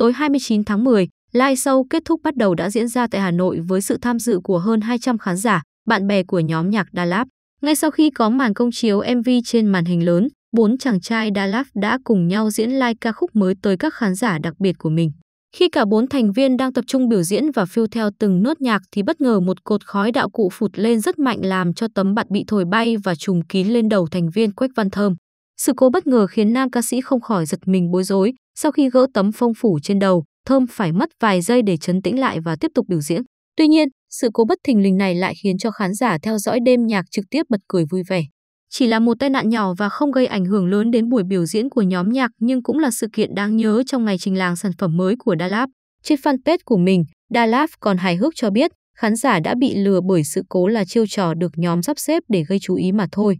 Tối 29 tháng 10, live show kết thúc bắt đầu đã diễn ra tại Hà Nội với sự tham dự của hơn 200 khán giả, bạn bè của nhóm nhạc Đà Lạt. Ngay sau khi có màn công chiếu MV trên màn hình lớn, bốn chàng trai Đà Lạt đã cùng nhau diễn live ca khúc mới tới các khán giả đặc biệt của mình. Khi cả bốn thành viên đang tập trung biểu diễn và phiêu theo từng nốt nhạc thì bất ngờ một cột khói đạo cụ phụt lên rất mạnh làm cho tấm bạt bị thổi bay và trùng kín lên đầu thành viên Quách Văn Thơm. Sự cố bất ngờ khiến nam ca sĩ không khỏi giật mình bối rối sau khi gỡ tấm phong phủ trên đầu, Thơm phải mất vài giây để chấn tĩnh lại và tiếp tục biểu diễn. Tuy nhiên, sự cố bất thình lình này lại khiến cho khán giả theo dõi đêm nhạc trực tiếp bật cười vui vẻ. Chỉ là một tai nạn nhỏ và không gây ảnh hưởng lớn đến buổi biểu diễn của nhóm nhạc nhưng cũng là sự kiện đáng nhớ trong ngày trình làng sản phẩm mới của Dalap. Trên fanpage của mình, Dalap còn hài hước cho biết khán giả đã bị lừa bởi sự cố là chiêu trò được nhóm sắp xếp để gây chú ý mà thôi.